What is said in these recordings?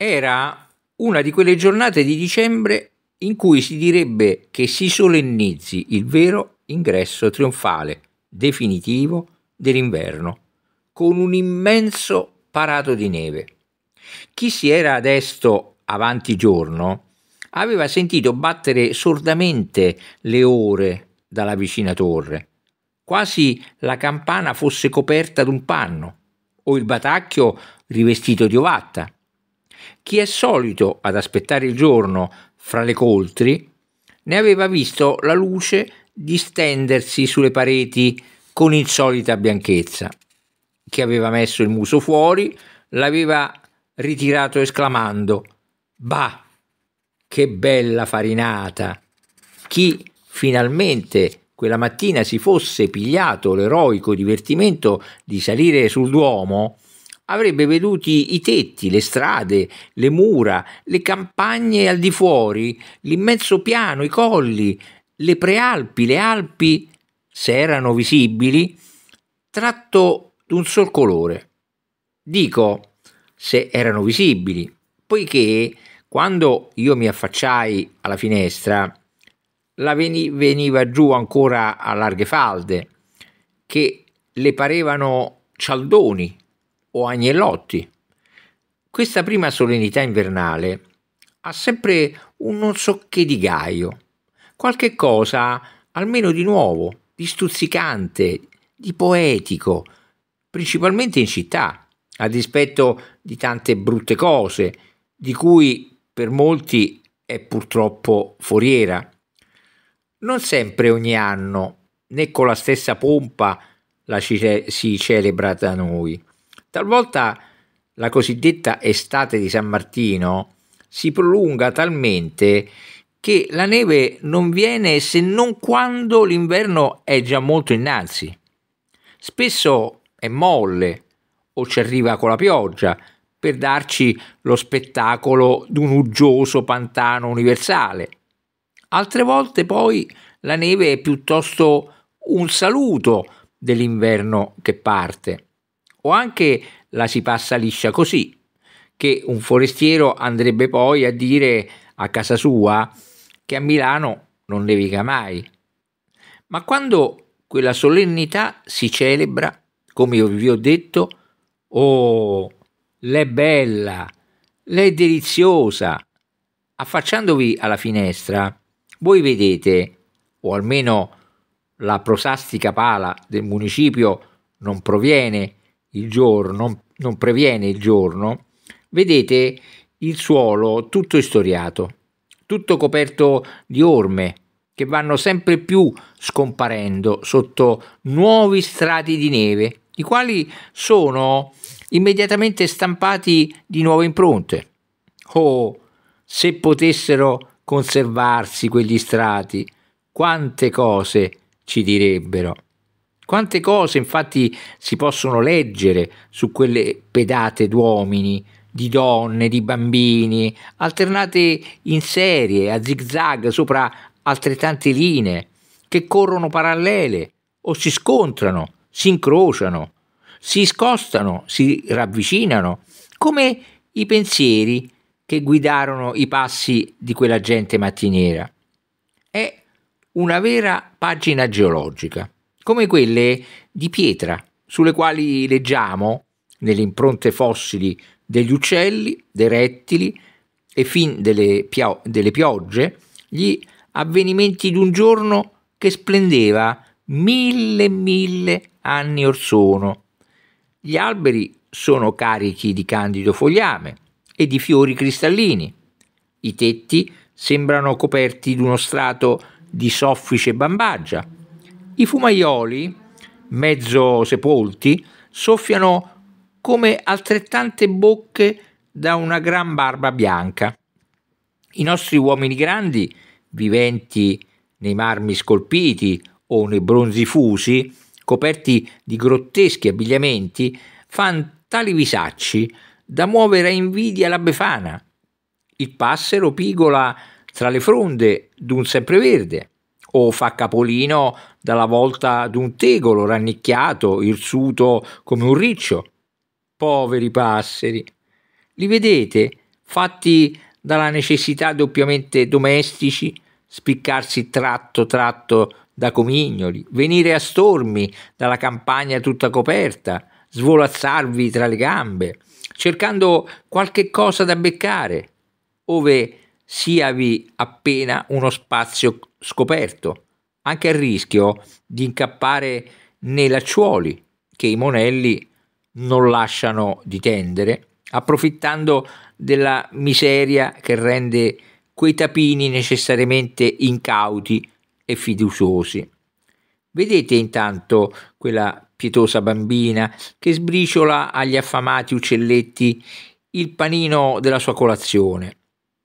Era una di quelle giornate di dicembre in cui si direbbe che si solennizzi il vero ingresso trionfale, definitivo, dell'inverno, con un immenso parato di neve. Chi si era desto avanti giorno aveva sentito battere sordamente le ore dalla vicina torre, quasi la campana fosse coperta d'un panno o il batacchio rivestito di ovatta. Chi è solito ad aspettare il giorno fra le coltri ne aveva visto la luce distendersi sulle pareti con insolita bianchezza. Chi aveva messo il muso fuori l'aveva ritirato esclamando Bah, che bella farinata! Chi finalmente quella mattina si fosse pigliato l'eroico divertimento di salire sul Duomo avrebbe veduti i tetti, le strade, le mura, le campagne al di fuori, l'immenso piano, i colli, le prealpi, le Alpi, se erano visibili, tratto d'un sol colore. Dico se erano visibili, poiché quando io mi affacciai alla finestra, la veniva giù ancora a larghe falde, che le parevano cialdoni o Agnelotti. Questa prima solennità invernale ha sempre un non so che di gaio, qualche cosa almeno di nuovo, di stuzzicante, di poetico, principalmente in città, a dispetto di tante brutte cose, di cui per molti è purtroppo foriera. Non sempre ogni anno, né con la stessa pompa, la si celebra da noi. Talvolta la cosiddetta estate di San Martino si prolunga talmente che la neve non viene se non quando l'inverno è già molto innanzi. Spesso è molle o ci arriva con la pioggia per darci lo spettacolo di un uggioso pantano universale. Altre volte poi la neve è piuttosto un saluto dell'inverno che parte o anche la si passa liscia così, che un forestiero andrebbe poi a dire a casa sua che a Milano non nevica mai. Ma quando quella solennità si celebra, come io vi ho detto, oh, l'è bella, l'è deliziosa. Affacciandovi alla finestra, voi vedete, o almeno la prosastica pala del municipio non proviene il giorno, non previene il giorno, vedete il suolo tutto istoriato, tutto coperto di orme che vanno sempre più scomparendo sotto nuovi strati di neve, i quali sono immediatamente stampati di nuove impronte. Oh, se potessero conservarsi quegli strati, quante cose ci direbbero. Quante cose infatti si possono leggere su quelle pedate d'uomini, di donne, di bambini, alternate in serie, a zigzag sopra altrettante linee, che corrono parallele o si scontrano, si incrociano, si scostano, si ravvicinano, come i pensieri che guidarono i passi di quella gente mattiniera. È una vera pagina geologica come quelle di pietra sulle quali leggiamo nelle impronte fossili degli uccelli, dei rettili e fin delle, pio- delle piogge gli avvenimenti di un giorno che splendeva mille e mille anni or sono. Gli alberi sono carichi di candido fogliame e di fiori cristallini. I tetti sembrano coperti di uno strato di soffice bambagia i fumaioli, mezzo sepolti, soffiano come altrettante bocche da una gran barba bianca. I nostri uomini grandi, viventi nei marmi scolpiti o nei bronzi fusi, coperti di grotteschi abbigliamenti, fan tali visacci da muovere a invidia la befana. Il passero pigola tra le fronde d'un sempreverde o fa capolino dalla volta d'un tegolo rannicchiato, irsuto come un riccio. Poveri passeri! Li vedete, fatti dalla necessità doppiamente domestici, spiccarsi tratto tratto da comignoli, venire a stormi dalla campagna tutta coperta, svolazzarvi tra le gambe, cercando qualche cosa da beccare, ove siavi appena uno spazio scoperto, anche a rischio di incappare nei lacciuoli che i monelli non lasciano di tendere, approfittando della miseria che rende quei tapini necessariamente incauti e fiduciosi. Vedete intanto quella pietosa bambina che sbriciola agli affamati uccelletti il panino della sua colazione,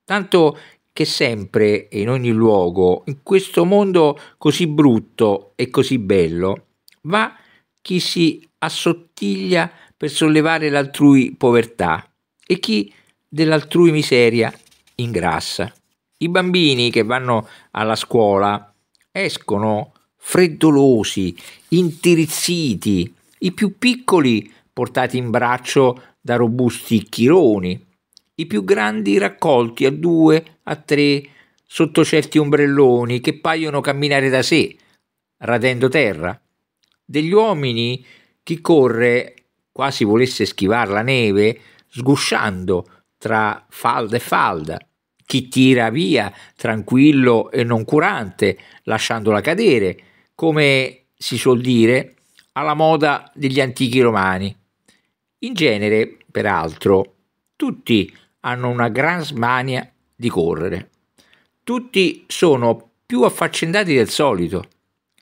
tanto che sempre e in ogni luogo, in questo mondo così brutto e così bello, va chi si assottiglia per sollevare l'altrui povertà e chi dell'altrui miseria ingrassa. I bambini che vanno alla scuola escono freddolosi, intirizziti, i più piccoli portati in braccio da robusti chironi, i più grandi raccolti a due, a tre, sotto certi ombrelloni che paiono camminare da sé, radendo terra. Degli uomini, chi corre quasi volesse schivare la neve, sgusciando tra falda e falda, chi tira via tranquillo e non curante, lasciandola cadere, come si suol dire, alla moda degli antichi romani. In genere, peraltro, tutti hanno una gran smania di correre. Tutti sono più affaccendati del solito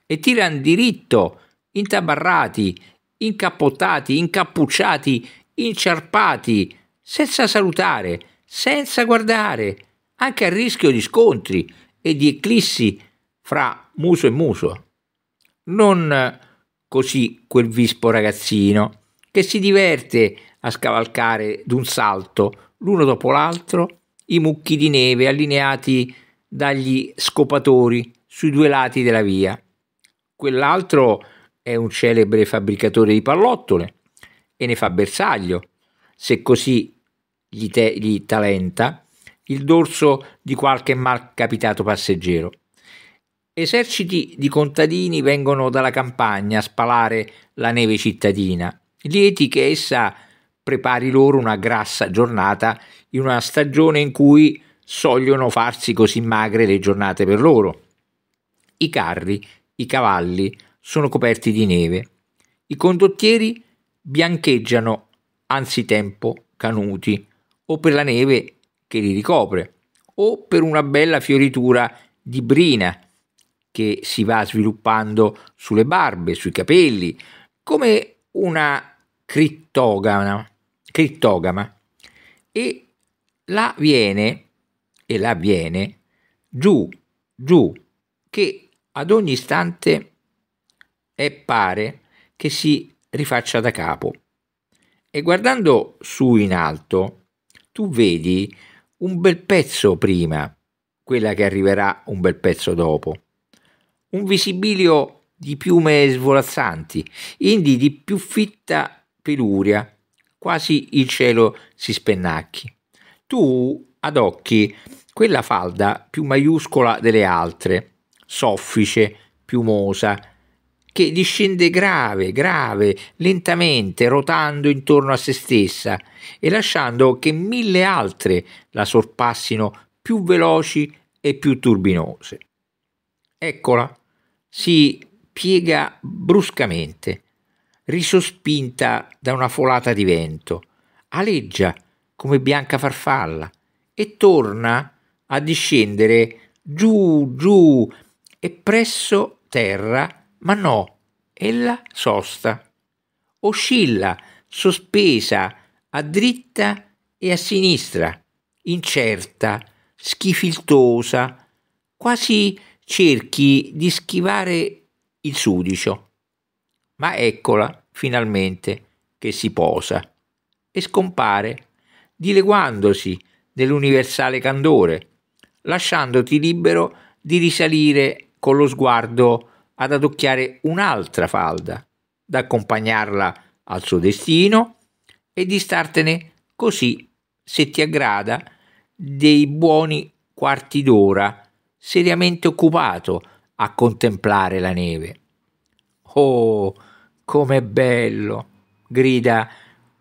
e tirano diritto, intabarrati, incappottati, incappucciati, inciarpati, senza salutare, senza guardare, anche a rischio di scontri e di eclissi fra muso e muso. Non così quel vispo ragazzino che si diverte a scavalcare d'un salto l'uno dopo l'altro i mucchi di neve allineati dagli scopatori sui due lati della via. Quell'altro è un celebre fabbricatore di pallottole e ne fa bersaglio, se così gli, te- gli talenta, il dorso di qualche malcapitato passeggero. Eserciti di contadini vengono dalla campagna a spalare la neve cittadina, lieti che essa prepari loro una grassa giornata in una stagione in cui sogliono farsi così magre le giornate per loro. I carri, i cavalli sono coperti di neve. I condottieri biancheggiano anzitempo canuti o per la neve che li ricopre o per una bella fioritura di brina che si va sviluppando sulle barbe, sui capelli, come una crittogana crittogama e la viene, e la viene giù, giù, che ad ogni istante è pare che si rifaccia da capo. E guardando su in alto, tu vedi un bel pezzo prima, quella che arriverà un bel pezzo dopo. Un visibilio di piume svolazzanti, indi di più fitta peluria quasi il cielo si spennacchi. Tu adocchi quella falda più maiuscola delle altre, soffice, piumosa, che discende grave, grave, lentamente, rotando intorno a se stessa e lasciando che mille altre la sorpassino più veloci e più turbinose. Eccola, si piega bruscamente risospinta da una folata di vento, aleggia come bianca farfalla e torna a discendere giù, giù e presso terra, ma no, ella sosta. Oscilla, sospesa, a dritta e a sinistra, incerta, schifiltosa, quasi cerchi di schivare il sudicio ma eccola finalmente che si posa e scompare, dileguandosi nell'universale candore, lasciandoti libero di risalire con lo sguardo ad adocchiare un'altra falda, d'accompagnarla al suo destino e di startene così, se ti aggrada, dei buoni quarti d'ora, seriamente occupato a contemplare la neve. Oh, com'è bello, grida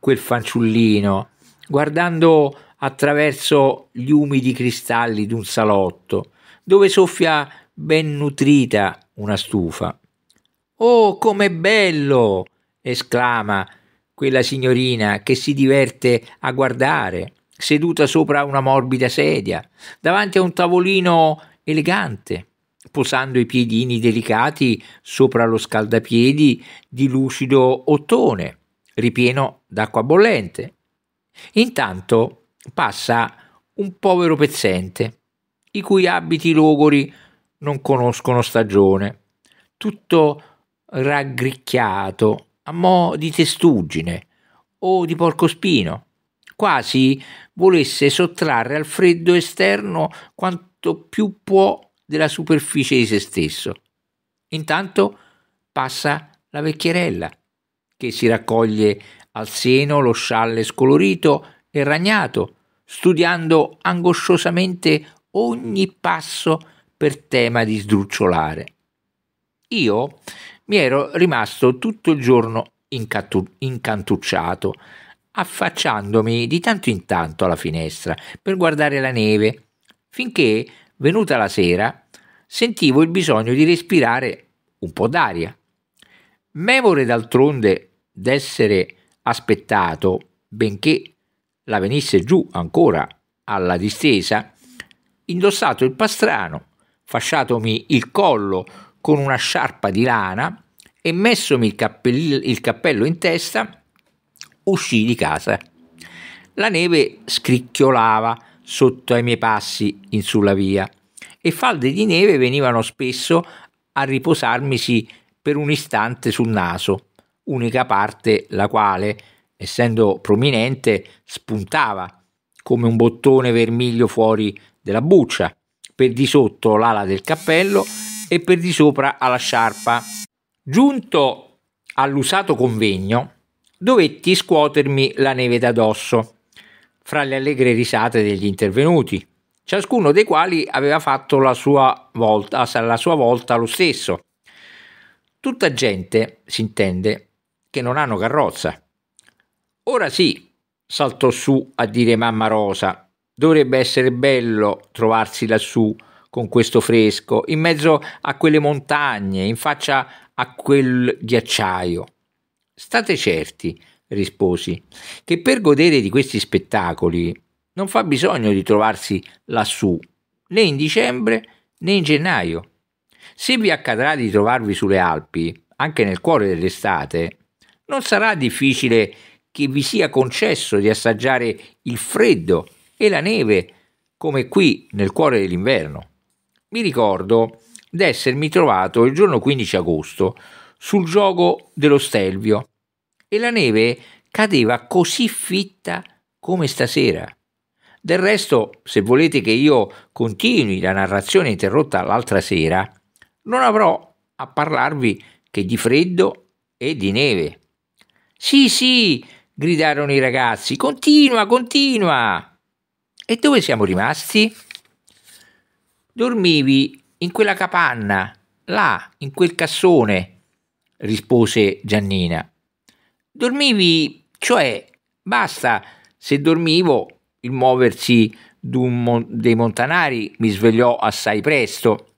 quel fanciullino, guardando attraverso gli umidi cristalli d'un salotto, dove soffia ben nutrita una stufa. Oh, com'è bello! esclama quella signorina che si diverte a guardare, seduta sopra una morbida sedia, davanti a un tavolino elegante, posando i piedini delicati sopra lo scaldapiedi di lucido ottone ripieno d'acqua bollente. Intanto passa un povero pezzente, i cui abiti logori non conoscono stagione, tutto raggricchiato a mo' di testuggine o di porcospino, quasi volesse sottrarre al freddo esterno quanto più può della superficie di se stesso. Intanto passa la vecchierella, che si raccoglie al seno lo scialle scolorito e ragnato, studiando angosciosamente ogni passo per tema di sdrucciolare. Io mi ero rimasto tutto il giorno incattu- incantucciato, affacciandomi di tanto in tanto alla finestra per guardare la neve, finché Venuta la sera, sentivo il bisogno di respirare un po' d'aria. Memore d'altronde d'essere aspettato, benché la venisse giù ancora alla distesa, indossato il pastrano, fasciatomi il collo con una sciarpa di lana e messomi il, cappello, il cappello in testa, uscì di casa. La neve scricchiolava sotto ai miei passi in sulla via e falde di neve venivano spesso a riposarmisi per un istante sul naso, unica parte la quale, essendo prominente, spuntava come un bottone vermiglio fuori della buccia, per di sotto l'ala del cappello e per di sopra alla sciarpa. Giunto all'usato convegno, dovetti scuotermi la neve da dosso fra le allegre risate degli intervenuti, ciascuno dei quali aveva fatto la sua volta, la sua volta lo stesso. Tutta gente, si intende, che non hanno carrozza. Ora sì, saltò su a dire mamma Rosa, dovrebbe essere bello trovarsi lassù con questo fresco, in mezzo a quelle montagne, in faccia a quel ghiacciaio. State certi risposi, che per godere di questi spettacoli non fa bisogno di trovarsi lassù, né in dicembre né in gennaio. Se vi accadrà di trovarvi sulle Alpi, anche nel cuore dell'estate, non sarà difficile che vi sia concesso di assaggiare il freddo e la neve come qui nel cuore dell'inverno. Mi ricordo d'essermi trovato il giorno 15 agosto sul gioco dello Stelvio e la neve cadeva così fitta come stasera. Del resto, se volete che io continui la narrazione interrotta l'altra sera, non avrò a parlarvi che di freddo e di neve. Sì, sì, gridarono i ragazzi, continua, continua. E dove siamo rimasti? Dormivi in quella capanna, là, in quel cassone, rispose Giannina. Dormivi, cioè, basta, se dormivo, il muoversi mon- dei montanari mi svegliò assai presto.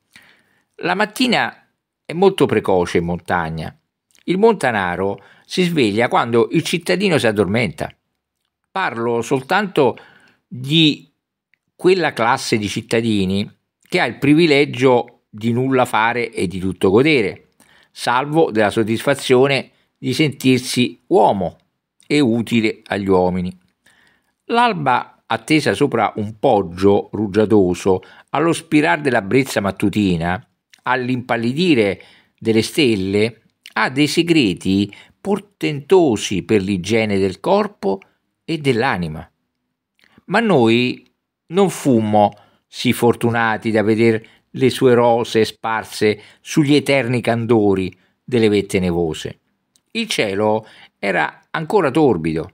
La mattina è molto precoce in montagna. Il montanaro si sveglia quando il cittadino si addormenta. Parlo soltanto di quella classe di cittadini che ha il privilegio di nulla fare e di tutto godere, salvo della soddisfazione di sentirsi uomo e utile agli uomini. L'alba attesa sopra un poggio rugiadoso, allo spirar della brezza mattutina, all'impallidire delle stelle, ha dei segreti portentosi per l'igiene del corpo e dell'anima. Ma noi non fummo sì fortunati da vedere le sue rose sparse sugli eterni candori delle vette nevose. Il cielo era ancora torbido,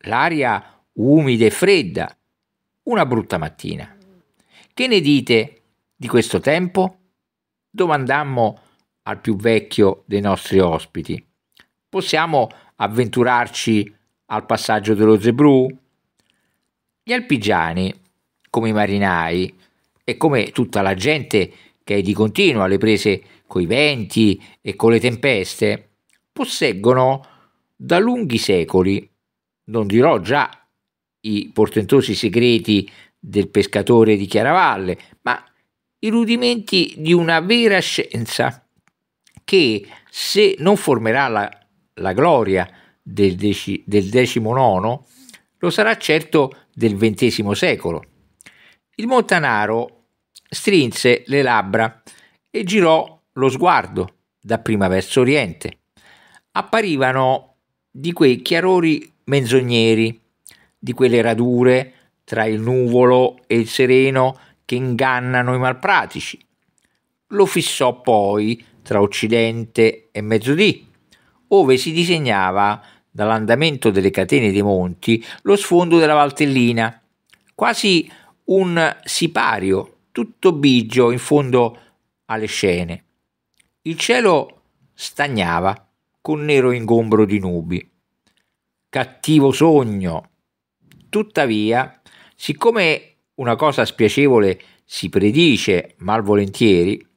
l'aria umida e fredda. Una brutta mattina. Che ne dite di questo tempo? Domandammo al più vecchio dei nostri ospiti. Possiamo avventurarci al passaggio dello Zebrù? Gli alpigiani, come i marinai e come tutta la gente che è di continuo alle prese coi venti e con le tempeste, posseggono da lunghi secoli, non dirò già i portentosi segreti del pescatore di Chiaravalle, ma i rudimenti di una vera scienza che, se non formerà la, la gloria del, deci, del lo sarà certo del XX secolo. Il Montanaro strinse le labbra e girò lo sguardo dapprima verso Oriente apparivano di quei chiarori menzogneri, di quelle radure tra il nuvolo e il sereno che ingannano i malpratici. Lo fissò poi tra Occidente e Mezzodì, ove si disegnava dall'andamento delle catene dei monti lo sfondo della Valtellina, quasi un sipario tutto bigio in fondo alle scene. Il cielo stagnava con nero ingombro di nubi. Cattivo sogno! Tuttavia, siccome una cosa spiacevole si predice malvolentieri,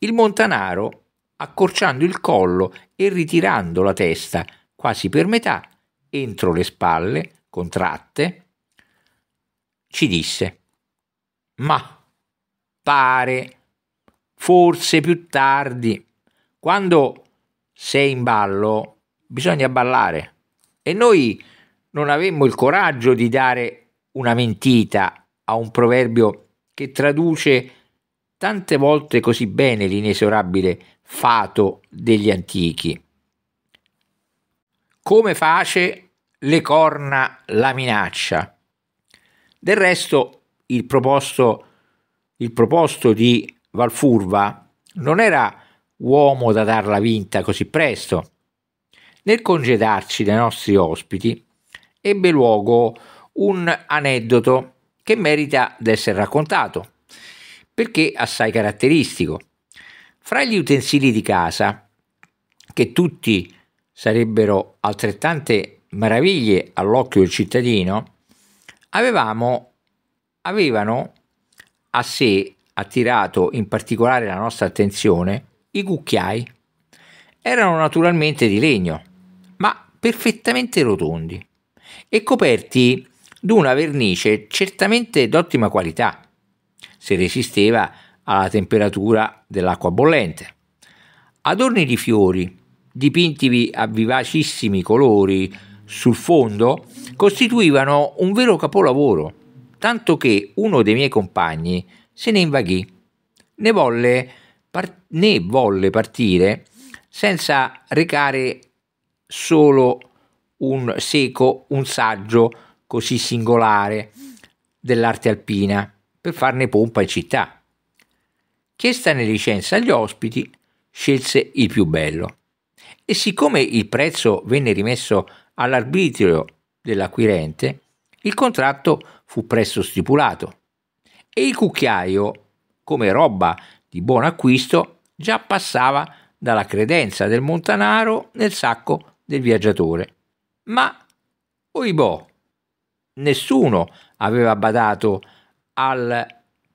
il montanaro, accorciando il collo e ritirando la testa quasi per metà entro le spalle contratte, ci disse: Ma pare, forse più tardi, quando se è in ballo bisogna ballare e noi non avemmo il coraggio di dare una mentita a un proverbio che traduce tante volte così bene l'inesorabile fato degli antichi. Come face le corna la minaccia. Del resto il proposto, il proposto di Valfurva non era uomo da darla vinta così presto. Nel congedarci dai nostri ospiti ebbe luogo un aneddoto che merita d'essere raccontato, perché assai caratteristico. Fra gli utensili di casa, che tutti sarebbero altrettante meraviglie all'occhio del cittadino, avevamo, avevano a sé attirato in particolare la nostra attenzione i cucchiai erano naturalmente di legno, ma perfettamente rotondi e coperti d'una vernice certamente d'ottima qualità, se resisteva alla temperatura dell'acqua bollente. Adorni di fiori, dipinti a vivacissimi colori sul fondo, costituivano un vero capolavoro, tanto che uno dei miei compagni se ne invaghì. Ne volle par- né volle partire senza recare solo un seco, un saggio così singolare dell'arte alpina, per farne pompa in città. Chiestane licenza agli ospiti, scelse il più bello. E siccome il prezzo venne rimesso all'arbitrio dell'acquirente, il contratto fu presto stipulato e il cucchiaio, come roba di buon acquisto già passava dalla credenza del montanaro nel sacco del viaggiatore. Ma, oibò, nessuno aveva badato al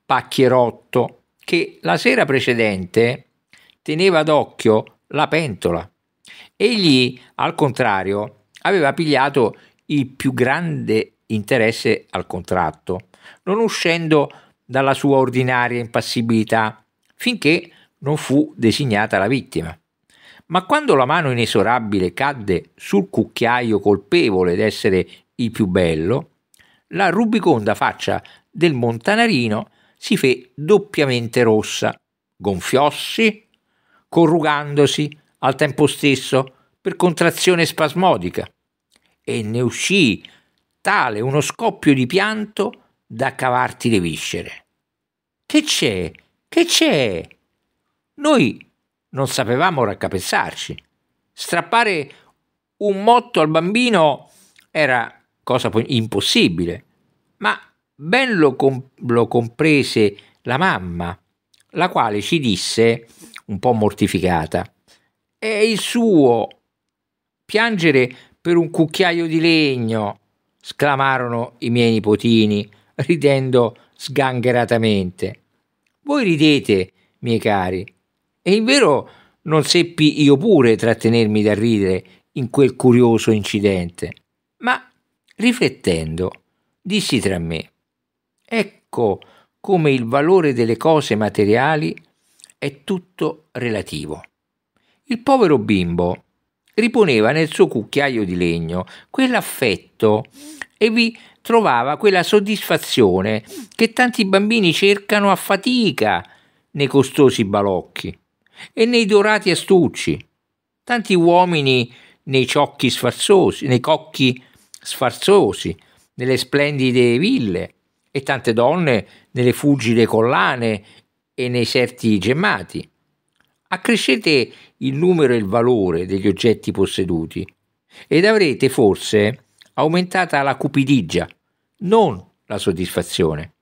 pacchierotto che la sera precedente teneva d'occhio la pentola. Egli, al contrario, aveva pigliato il più grande interesse al contratto, non uscendo dalla sua ordinaria impassibilità finché non fu designata la vittima. Ma quando la mano inesorabile cadde sul cucchiaio colpevole d'essere il più bello, la rubiconda faccia del montanarino si fe doppiamente rossa, gonfiossi, corrugandosi al tempo stesso per contrazione spasmodica, e ne uscì tale uno scoppio di pianto da cavarti le viscere. Che c'è? Che c'è? Noi non sapevamo raccapezzarci. Strappare un motto al bambino era cosa impossibile, ma ben lo, com- lo comprese la mamma, la quale ci disse, un po' mortificata, è il suo piangere per un cucchiaio di legno, sclamarono i miei nipotini, ridendo sgangheratamente. Voi ridete, miei cari, e in vero non seppi io pure trattenermi dal ridere in quel curioso incidente, ma riflettendo dissi tra me, ecco come il valore delle cose materiali è tutto relativo. Il povero bimbo riponeva nel suo cucchiaio di legno quell'affetto e vi trovava quella soddisfazione che tanti bambini cercano a fatica nei costosi balocchi e nei dorati astucci, tanti uomini nei ciocchi sfarzosi, nei cocchi sfarzosi, nelle splendide ville e tante donne nelle fulgide collane e nei serti gemmati. Accrescete il numero e il valore degli oggetti posseduti ed avrete forse aumentata la cupidigia non la soddisfazione.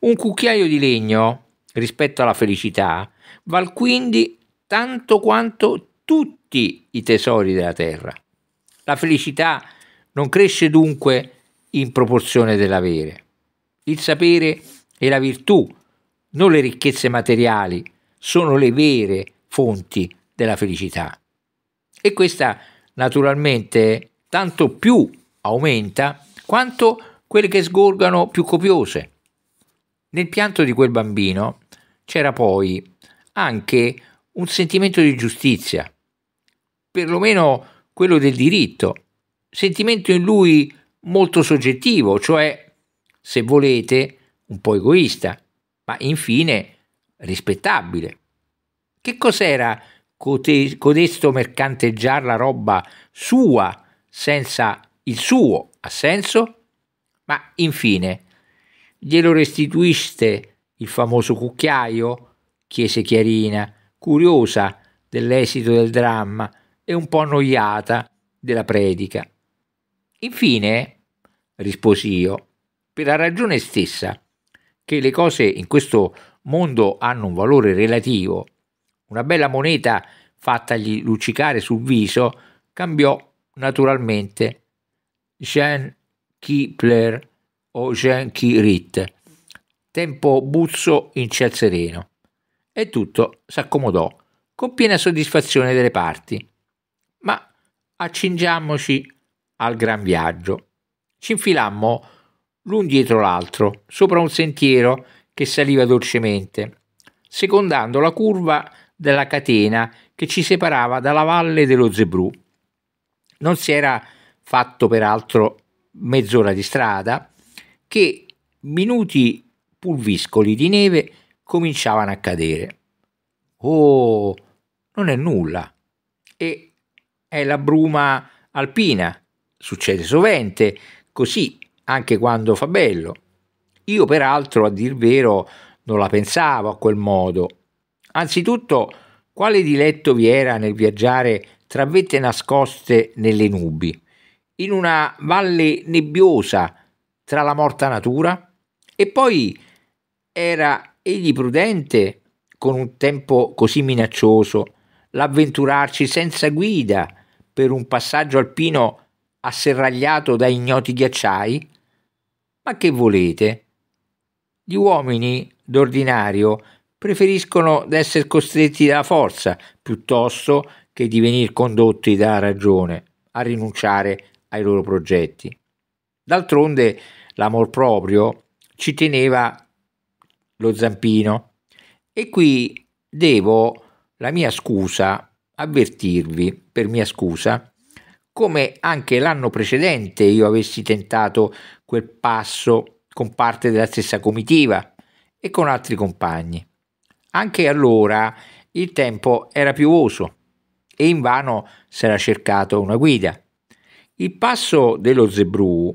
Un cucchiaio di legno, rispetto alla felicità, val quindi tanto quanto tutti i tesori della terra. La felicità non cresce dunque in proporzione dell'avere. Il sapere e la virtù, non le ricchezze materiali, sono le vere fonti della felicità. E questa naturalmente tanto più aumenta quanto più quelle che sgorgano più copiose. Nel pianto di quel bambino c'era poi anche un sentimento di giustizia, perlomeno quello del diritto, sentimento in lui molto soggettivo, cioè, se volete, un po' egoista, ma infine rispettabile. Che cos'era codesto mercanteggiar la roba sua senza il suo assenso? Ma infine, glielo restituiste il famoso cucchiaio? chiese Chiarina, curiosa dell'esito del dramma e un po' annoiata della predica. Infine, risposi io, per la ragione stessa che le cose in questo mondo hanno un valore relativo. Una bella moneta fattagli luccicare sul viso cambiò naturalmente. Jean Kipler o Jean Kirit. Tempo Buzzo in ciel sereno. E tutto s'accomodò con piena soddisfazione delle parti. Ma accingiamoci al gran viaggio. Ci infilammo l'un dietro l'altro sopra un sentiero che saliva dolcemente, secondando la curva della catena che ci separava dalla valle dello Zebrù. Non si era fatto peraltro mezz'ora di strada, che minuti pulviscoli di neve cominciavano a cadere. Oh, non è nulla. E è la bruma alpina, succede sovente, così anche quando fa bello. Io peraltro, a dir vero, non la pensavo a quel modo. Anzitutto, quale diletto vi era nel viaggiare tra vette nascoste nelle nubi? in una valle nebbiosa tra la morta natura? E poi era egli prudente con un tempo così minaccioso l'avventurarci senza guida per un passaggio alpino asserragliato da ignoti ghiacciai? Ma che volete? Gli uomini d'ordinario preferiscono d'essere costretti dalla forza piuttosto che di venir condotti dalla ragione a rinunciare ai loro progetti. D'altronde l'amor proprio ci teneva lo zampino e qui devo la mia scusa avvertirvi per mia scusa come anche l'anno precedente io avessi tentato quel passo con parte della stessa comitiva e con altri compagni. Anche allora il tempo era piovoso e invano s'era cercato una guida. Il passo dello Zebru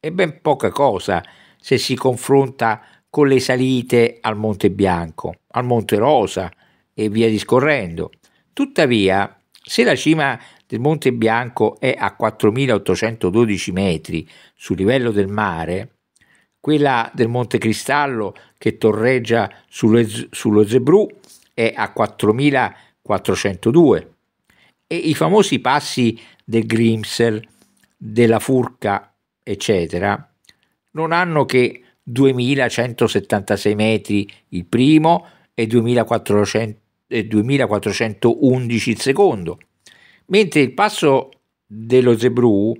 è ben poca cosa se si confronta con le salite al Monte Bianco, al Monte Rosa e via discorrendo. Tuttavia, se la cima del Monte Bianco è a 4.812 metri sul livello del mare, quella del Monte Cristallo che torreggia sulle, sullo Zebru è a 4.402 e i famosi passi del Grimsel della Furca, eccetera, non hanno che 2176 metri il primo e 2400, e 2411 il secondo, mentre il passo dello Zebru,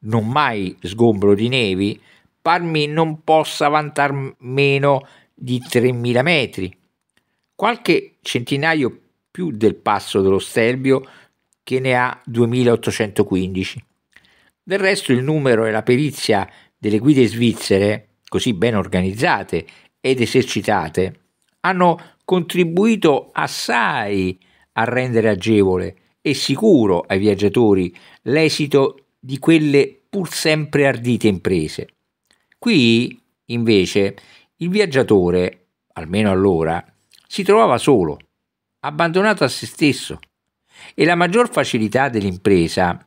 non mai sgombro di nevi, Parmi non possa vantar meno di 3.000 metri, qualche centinaio più del passo dello Stelvio che ne ha 2.815. Del resto il numero e la perizia delle guide svizzere, così ben organizzate ed esercitate, hanno contribuito assai a rendere agevole e sicuro ai viaggiatori l'esito di quelle pur sempre ardite imprese. Qui, invece, il viaggiatore, almeno allora, si trovava solo, abbandonato a se stesso, e la maggior facilità dell'impresa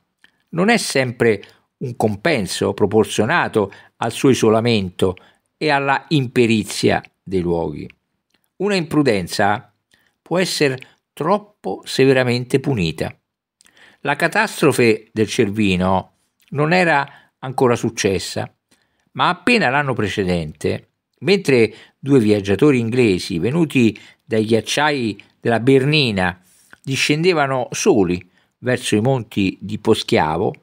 non è sempre un compenso proporzionato al suo isolamento e alla imperizia dei luoghi. Una imprudenza può essere troppo severamente punita. La catastrofe del Cervino non era ancora successa, ma appena l'anno precedente, mentre due viaggiatori inglesi venuti dai ghiacciai della Bernina discendevano soli verso i monti di Poschiavo,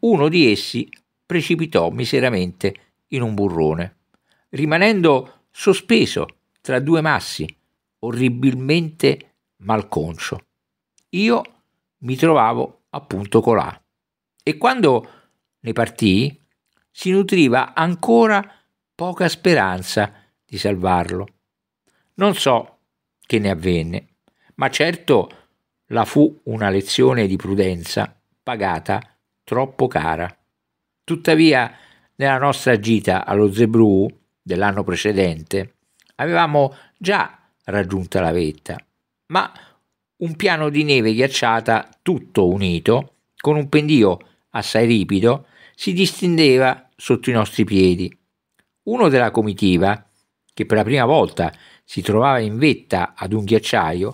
uno di essi precipitò miseramente in un burrone, rimanendo sospeso tra due massi, orribilmente malconcio. Io mi trovavo appunto colà e quando ne partì si nutriva ancora poca speranza di salvarlo. Non so che ne avvenne, ma certo la fu una lezione di prudenza pagata troppo cara. Tuttavia, nella nostra gita allo Zebrù dell'anno precedente, avevamo già raggiunta la vetta, ma un piano di neve ghiacciata tutto unito, con un pendio assai ripido, si distendeva sotto i nostri piedi. Uno della comitiva, che per la prima volta si trovava in vetta ad un ghiacciaio,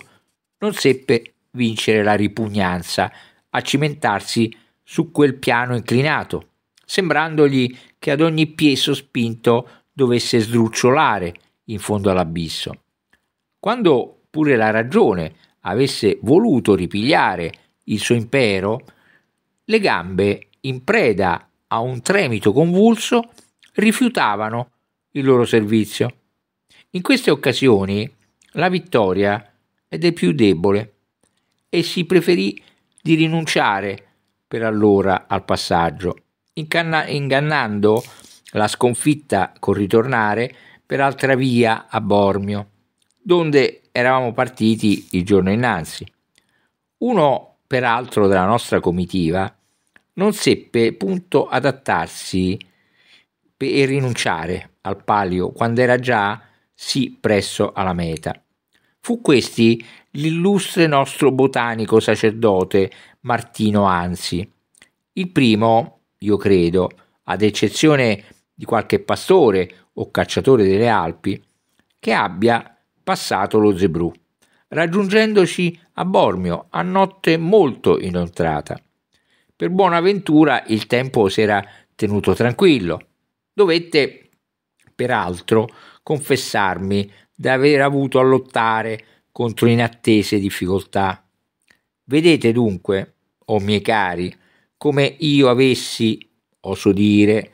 non seppe vincere la ripugnanza, a cimentarsi su quel piano inclinato, sembrandogli che ad ogni piede sospinto dovesse sdrucciolare in fondo all'abisso. Quando pure la ragione avesse voluto ripigliare il suo impero, le gambe, in preda a un tremito convulso, rifiutavano il loro servizio. In queste occasioni la vittoria è del più debole e si preferì di rinunciare per allora al passaggio, incanna- ingannando la sconfitta col ritornare per altra via a Bormio, donde eravamo partiti il giorno innanzi. Uno, peraltro, della nostra comitiva non seppe punto adattarsi e rinunciare al palio quando era già sì presso alla meta. Fu questi l'illustre nostro botanico sacerdote Martino Anzi. Il primo, io credo, ad eccezione di qualche pastore o cacciatore delle Alpi, che abbia passato lo Zebrù, raggiungendoci a Bormio a notte molto inoltrata. Per buona ventura il tempo s'era tenuto tranquillo. Dovette, peraltro, confessarmi di aver avuto a lottare contro inattese difficoltà. Vedete dunque, o oh miei cari, come io avessi, oso dire,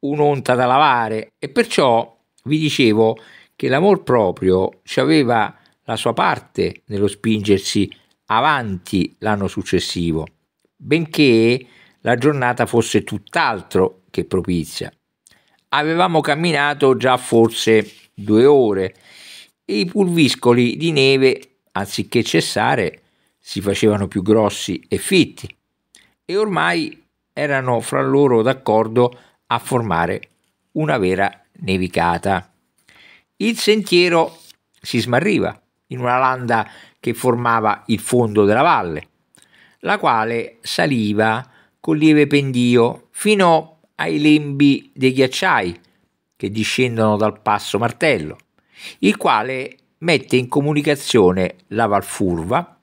un'onta da lavare e perciò vi dicevo che l'amor proprio ci aveva la sua parte nello spingersi avanti l'anno successivo, benché la giornata fosse tutt'altro che propizia. Avevamo camminato già forse due ore e i pulviscoli di neve, anziché cessare, si facevano più grossi e fitti e ormai erano fra loro d'accordo a formare una vera nevicata. Il sentiero si smarriva in una landa che formava il fondo della valle, la quale saliva con lieve pendio fino ai lembi dei ghiacciai che discendono dal passo martello il quale mette in comunicazione la Valfurva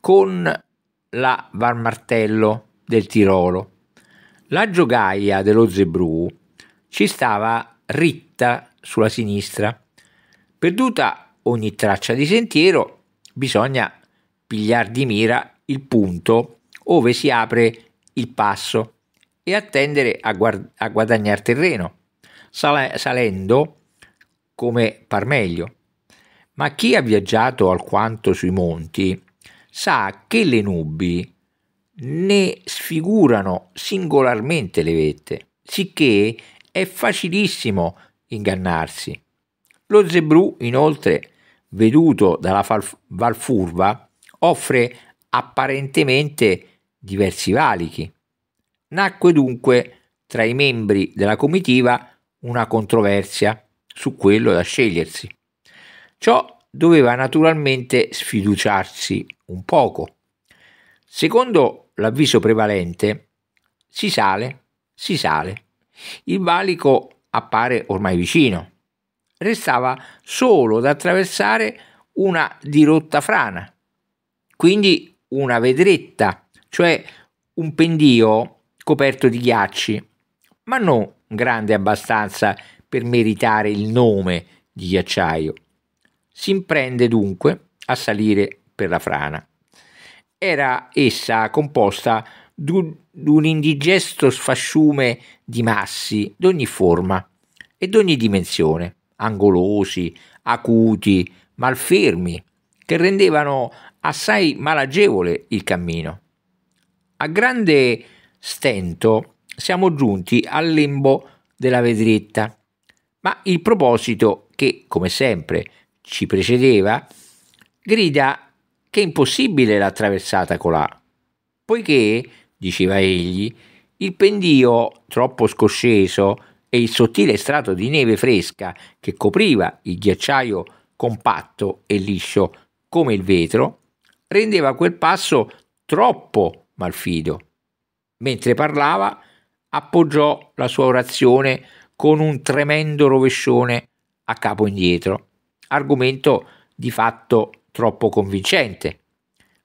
con la Valmartello del Tirolo. La giogaia dello Zebrù ci stava ritta sulla sinistra. Perduta ogni traccia di sentiero, bisogna pigliar di mira il punto ove si apre il passo e attendere a, guad- a guadagnare terreno, sal- salendo come par meglio. Ma chi ha viaggiato alquanto sui monti sa che le nubi ne sfigurano singolarmente le vette, sicché è facilissimo ingannarsi. Lo zebrù, inoltre, veduto dalla Valfurva, offre apparentemente diversi valichi. Nacque dunque tra i membri della comitiva una controversia su quello da scegliersi. Ciò doveva naturalmente sfiduciarsi un poco. Secondo l'avviso prevalente, si sale, si sale. Il valico appare ormai vicino. Restava solo da attraversare una dirotta frana, quindi una vedretta, cioè un pendio coperto di ghiacci, ma non grande abbastanza per meritare il nome di ghiacciaio. Si imprende dunque a salire per la frana. Era essa composta d'un indigesto sfasciume di massi d'ogni forma e d'ogni dimensione, angolosi, acuti, malfermi, che rendevano assai malagevole il cammino. A grande stento siamo giunti al lembo della vedretta, ma il proposito che, come sempre, ci precedeva, grida che è impossibile la traversata colà, poiché, diceva egli, il pendio troppo scosceso e il sottile strato di neve fresca che copriva il ghiacciaio compatto e liscio come il vetro, rendeva quel passo troppo malfido. Mentre parlava, appoggiò la sua orazione con un tremendo rovescione a capo indietro, argomento di fatto troppo convincente,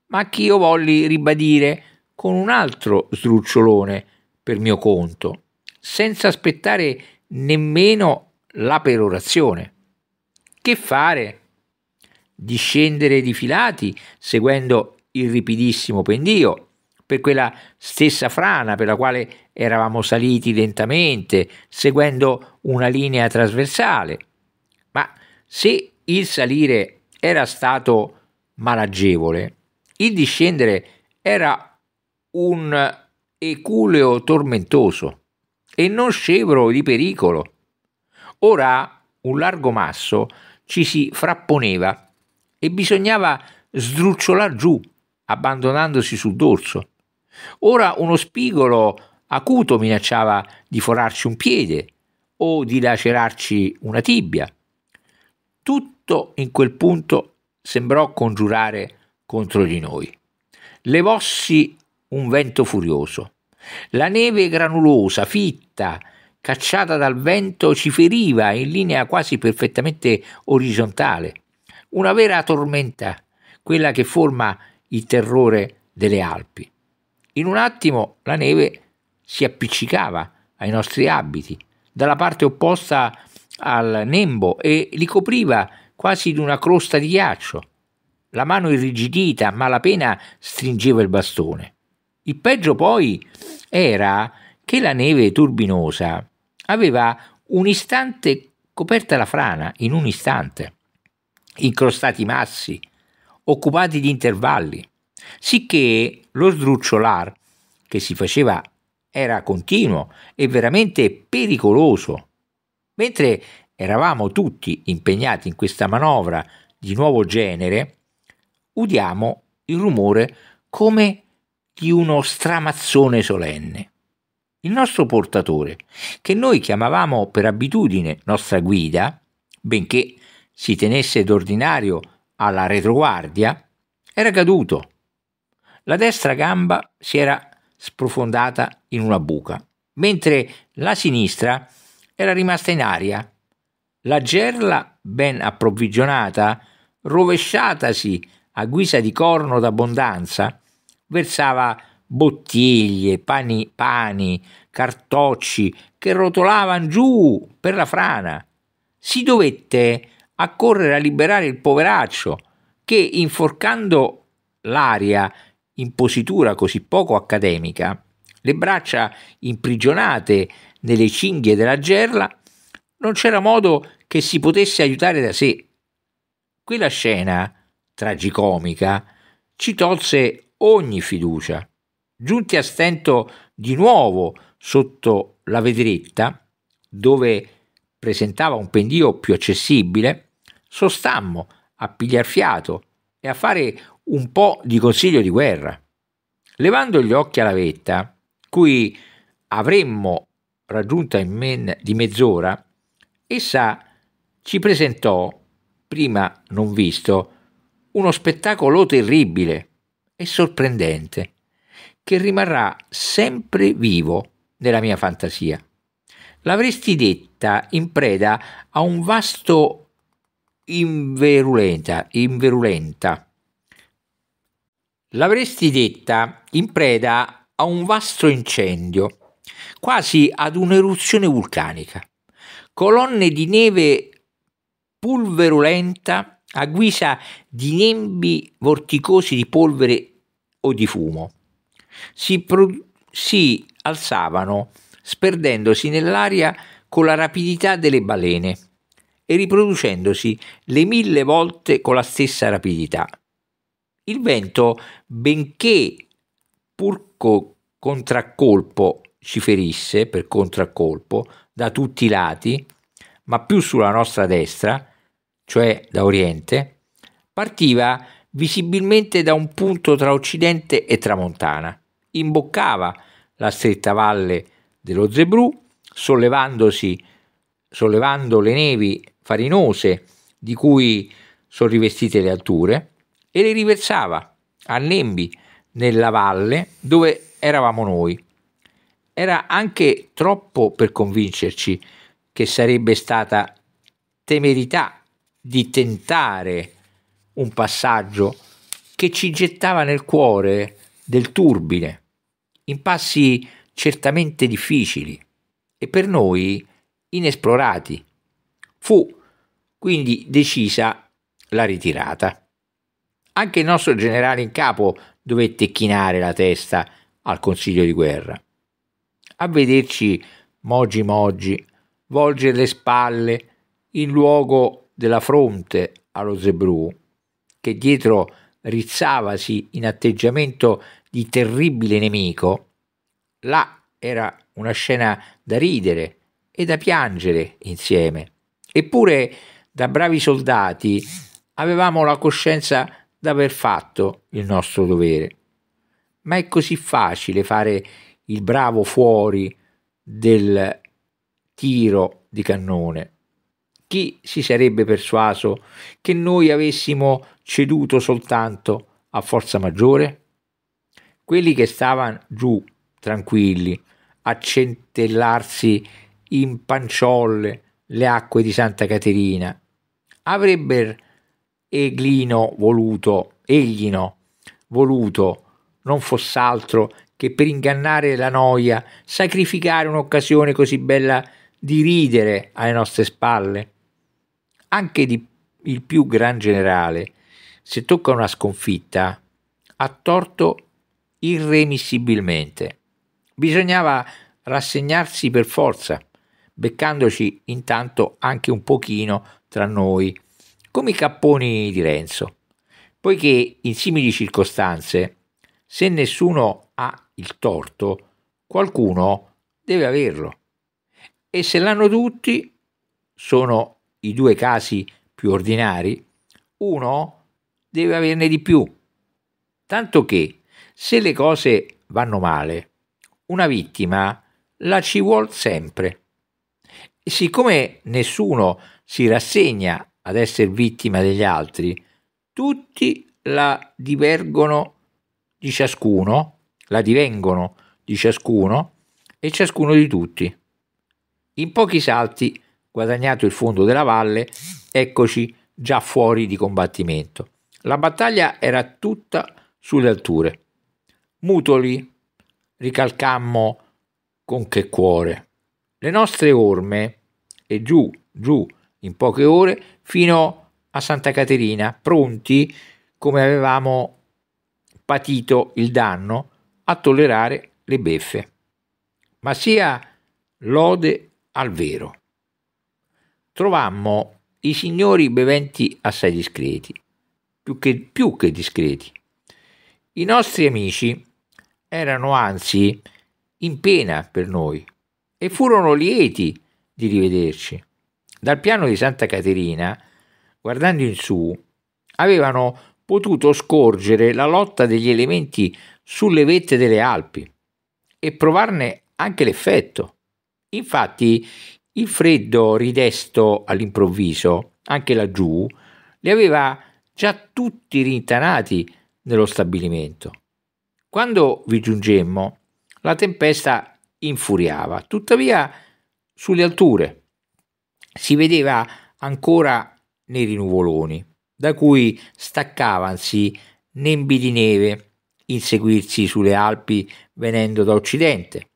ma che io volli ribadire con un altro sdrucciolone per mio conto, senza aspettare nemmeno la perorazione. Che fare? Discendere di filati seguendo il ripidissimo pendio per quella stessa frana per la quale eravamo saliti lentamente, seguendo una linea trasversale. Ma se il salire era stato malagevole, il discendere era un eculeo tormentoso e non scevro di pericolo. Ora un largo masso ci si frapponeva e bisognava sdrucciolar giù, abbandonandosi sul dorso. Ora uno spigolo acuto minacciava di forarci un piede o di lacerarci una tibia. Tutto in quel punto sembrò congiurare contro di noi. Levossi un vento furioso. La neve granulosa, fitta, cacciata dal vento, ci feriva in linea quasi perfettamente orizzontale. Una vera tormenta, quella che forma il terrore delle Alpi. In un attimo la neve si appiccicava ai nostri abiti, dalla parte opposta al nembo e li copriva quasi di una crosta di ghiaccio. La mano irrigidita, malapena stringeva il bastone. Il peggio poi era che la neve turbinosa aveva un istante coperta la frana, in un istante, incrostati i massi, occupati di intervalli, sicché lo sdrucciolar, che si faceva era continuo e veramente pericoloso. Mentre eravamo tutti impegnati in questa manovra di nuovo genere, udiamo il rumore come di uno stramazzone solenne. Il nostro portatore, che noi chiamavamo per abitudine nostra guida, benché si tenesse d'ordinario alla retroguardia, era caduto. La destra gamba si era sprofondata in una buca, mentre la sinistra era rimasta in aria. La gerla, ben approvvigionata, rovesciatasi a guisa di corno d'abbondanza, versava bottiglie, pani, pani, cartocci che rotolavano giù per la frana. Si dovette accorrere a liberare il poveraccio che, inforcando l'aria in positura così poco accademica, le braccia imprigionate nelle cinghie della gerla, non c'era modo che si potesse aiutare da sé. Quella scena, tragicomica, ci tolse ogni fiducia. Giunti a stento di nuovo sotto la vedretta, dove presentava un pendio più accessibile, sostammo a pigliar fiato e a fare un po' di consiglio di guerra. Levando gli occhi alla vetta, cui avremmo raggiunta in men di mezz'ora, essa ci presentò, prima non visto, uno spettacolo terribile e sorprendente, che rimarrà sempre vivo nella mia fantasia. L'avresti detta in preda a un vasto inverulenta, inverulenta L'avresti detta in preda a un vasto incendio, quasi ad un'eruzione vulcanica. Colonne di neve pulverulenta a guisa di nembi vorticosi di polvere o di fumo. Si, si alzavano, sperdendosi nell'aria con la rapidità delle balene e riproducendosi le mille volte con la stessa rapidità. Il vento, benché pur purco contraccolpo ci ferisse per contraccolpo da tutti i lati, ma più sulla nostra destra, cioè da oriente, partiva visibilmente da un punto tra occidente e tramontana. Imboccava la stretta valle dello Zebrù, sollevandosi, sollevando le nevi farinose di cui sono rivestite le alture, e le riversava a Nembi nella valle dove eravamo noi. Era anche troppo per convincerci che sarebbe stata temerità di tentare un passaggio che ci gettava nel cuore del turbine, in passi certamente difficili e per noi inesplorati. Fu quindi decisa la ritirata. Anche il nostro generale in capo dovette chinare la testa al consiglio di guerra. A vederci Mogi Mogi volgere le spalle in luogo della fronte allo zebrù, che dietro rizzavasi in atteggiamento di terribile nemico, là era una scena da ridere e da piangere insieme. Eppure, da bravi soldati, avevamo la coscienza d'aver fatto il nostro dovere. Ma è così facile fare il bravo fuori del tiro di cannone. Chi si sarebbe persuaso che noi avessimo ceduto soltanto a forza maggiore? Quelli che stavano giù, tranquilli, a centellarsi in panciolle le acque di Santa Caterina, avrebbero Eglino voluto, Eglino voluto, non fosse altro che per ingannare la noia, sacrificare un'occasione così bella di ridere alle nostre spalle. Anche di, il più gran generale, se tocca una sconfitta, ha torto irremissibilmente. Bisognava rassegnarsi per forza, beccandoci intanto anche un pochino tra noi come i capponi di Renzo, poiché in simili circostanze, se nessuno ha il torto, qualcuno deve averlo. E se l'hanno tutti, sono i due casi più ordinari, uno deve averne di più. Tanto che, se le cose vanno male, una vittima la ci vuol sempre. E siccome nessuno si rassegna ad essere vittima degli altri, tutti la divergono di ciascuno, la divengono di ciascuno e ciascuno di tutti. In pochi salti, guadagnato il fondo della valle, eccoci già fuori di combattimento. La battaglia era tutta sulle alture. Mutoli, ricalcammo con che cuore. Le nostre orme, e giù, giù, in poche ore fino a Santa Caterina, pronti, come avevamo patito il danno, a tollerare le beffe. Ma sia lode al vero. Trovammo i signori beventi assai discreti, più che, più che discreti. I nostri amici erano anzi in pena per noi e furono lieti di rivederci. Dal piano di Santa Caterina, guardando in su, avevano potuto scorgere la lotta degli elementi sulle vette delle Alpi e provarne anche l'effetto. Infatti, il freddo ridesto all'improvviso, anche laggiù, li aveva già tutti rintanati nello stabilimento. Quando vi giungemmo, la tempesta infuriava, tuttavia sulle alture si vedeva ancora neri nuvoloni, da cui staccavansi nembi di neve, inseguirsi sulle Alpi venendo da Occidente.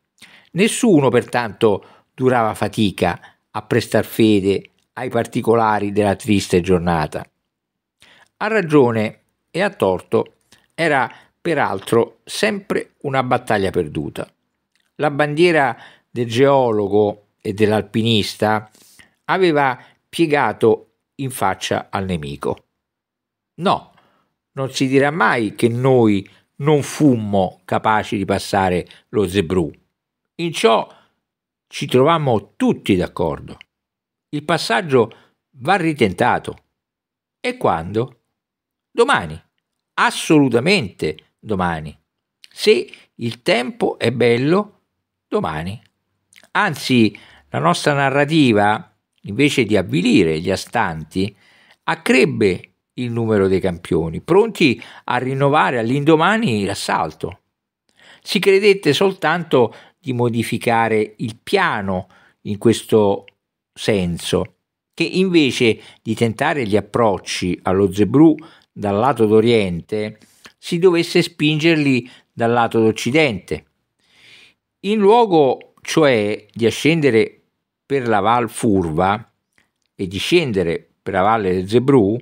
Nessuno pertanto durava fatica a prestar fede ai particolari della triste giornata. A ragione e a torto era peraltro sempre una battaglia perduta. La bandiera del geologo e dell'alpinista aveva piegato in faccia al nemico. No, non si dirà mai che noi non fummo capaci di passare lo Zebrù. In ciò ci trovammo tutti d'accordo. Il passaggio va ritentato. E quando? Domani. Assolutamente domani. Se il tempo è bello, domani. Anzi, la nostra narrativa invece di avvilire gli astanti, accrebbe il numero dei campioni, pronti a rinnovare all'indomani l'assalto. Si credette soltanto di modificare il piano in questo senso, che invece di tentare gli approcci allo Zebrù dal lato d'Oriente, si dovesse spingerli dal lato d'Occidente. In luogo cioè di ascendere per la Val Furva e di scendere per la Valle del Zebru,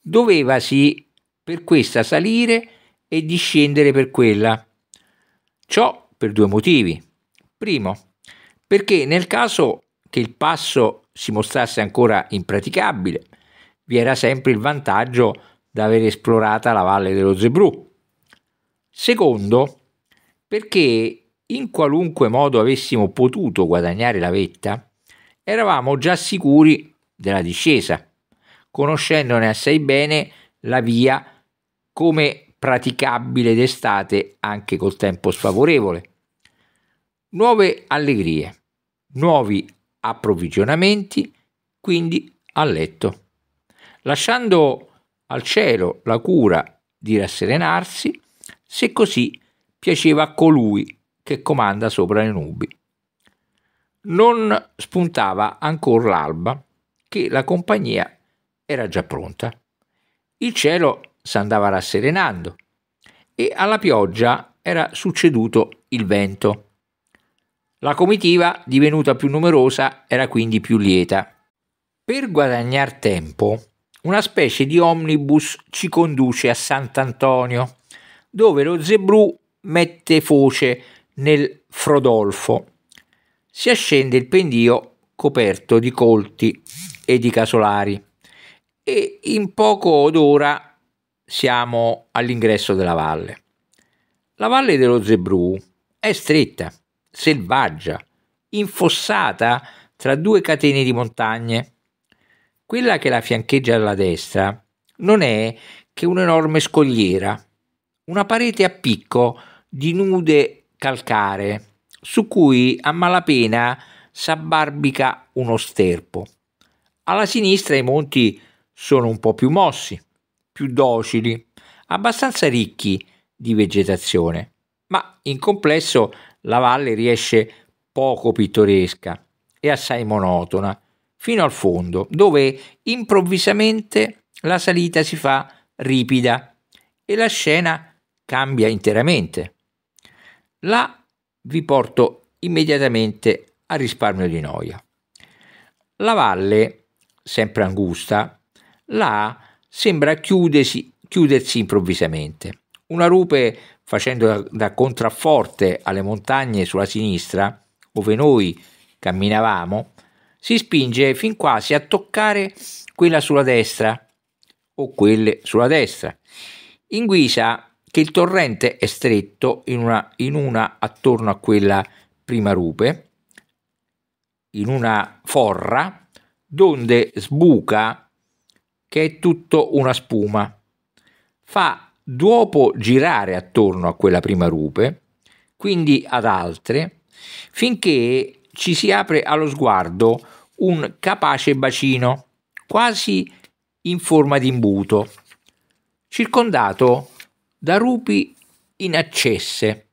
dovevasi per questa salire e discendere per quella. Ciò per due motivi. Primo, perché nel caso che il passo si mostrasse ancora impraticabile, vi era sempre il vantaggio di aver esplorata la valle dello Zebru. Secondo, perché in qualunque modo avessimo potuto guadagnare la vetta, eravamo già sicuri della discesa, conoscendone assai bene la via come praticabile d'estate anche col tempo sfavorevole. Nuove allegrie, nuovi approvvigionamenti, quindi a letto. Lasciando al cielo la cura di rasserenarsi, se così piaceva a colui che comanda sopra le nubi non spuntava ancora l'alba che la compagnia era già pronta. Il cielo s'andava rasserenando e alla pioggia era succeduto il vento. La comitiva, divenuta più numerosa, era quindi più lieta. Per guadagnar tempo, una specie di omnibus ci conduce a Sant'Antonio, dove lo zebrù mette foce nel Frodolfo si ascende il pendio coperto di colti e di casolari e in poco d'ora siamo all'ingresso della valle. La valle dello Zebru è stretta, selvaggia, infossata tra due catene di montagne. Quella che la fiancheggia alla destra non è che un'enorme scogliera, una parete a picco di nude calcaree su cui a malapena s'abbarbica uno sterpo. Alla sinistra i monti sono un po' più mossi, più docili, abbastanza ricchi di vegetazione, ma in complesso la valle riesce poco pittoresca e assai monotona, fino al fondo, dove improvvisamente la salita si fa ripida e la scena cambia interamente. Là vi porto immediatamente al risparmio di noia. La valle, sempre angusta, là sembra chiudersi, chiudersi improvvisamente. Una rupe facendo da, da contrafforte alle montagne sulla sinistra, dove noi camminavamo, si spinge fin quasi a toccare quella sulla destra o quelle sulla destra, in guisa che il torrente è stretto in una, in una attorno a quella prima rupe, in una forra, donde sbuca che è tutto una spuma. Fa dopo girare attorno a quella prima rupe, quindi ad altre, finché ci si apre allo sguardo un capace bacino, quasi in forma di imbuto, circondato da rupi inaccesse,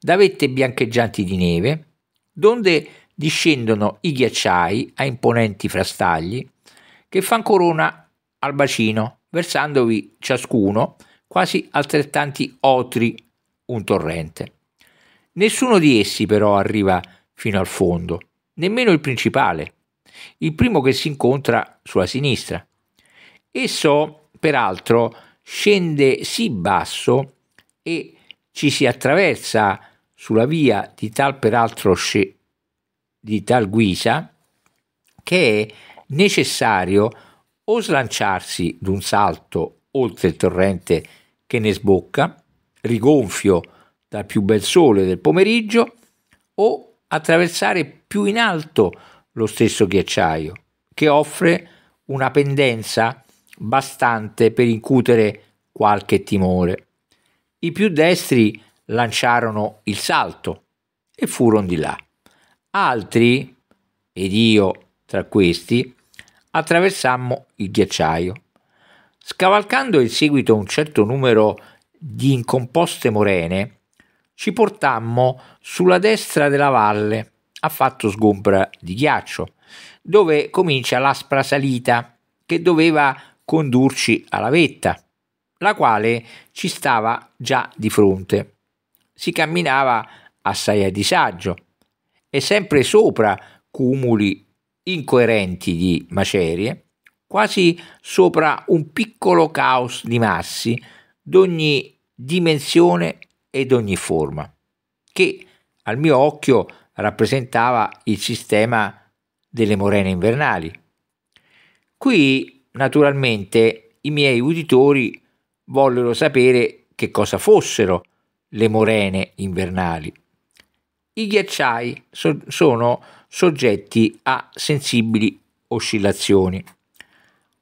da vette biancheggianti di neve, donde discendono i ghiacciai a imponenti frastagli che fan corona al bacino, versandovi ciascuno quasi altrettanti otri un torrente. Nessuno di essi però arriva fino al fondo, nemmeno il principale, il primo che si incontra sulla sinistra. Esso, peraltro, scende sì basso e ci si attraversa sulla via di tal peraltro sce- di tal guisa che è necessario o slanciarsi d'un salto oltre il torrente che ne sbocca, rigonfio dal più bel sole del pomeriggio, o attraversare più in alto lo stesso ghiacciaio, che offre una pendenza bastante per incutere qualche timore. I più destri lanciarono il salto e furono di là. Altri, ed io tra questi, attraversammo il ghiacciaio. Scavalcando in seguito un certo numero di incomposte morene, ci portammo sulla destra della valle, affatto sgombra di ghiaccio, dove comincia l'aspra salita che doveva condurci alla vetta, la quale ci stava già di fronte. Si camminava assai a disagio e sempre sopra cumuli incoerenti di macerie, quasi sopra un piccolo caos di massi d'ogni dimensione ed ogni forma, che al mio occhio rappresentava il sistema delle morene invernali. Qui Naturalmente i miei uditori vollero sapere che cosa fossero le morene invernali. I ghiacciai so- sono soggetti a sensibili oscillazioni.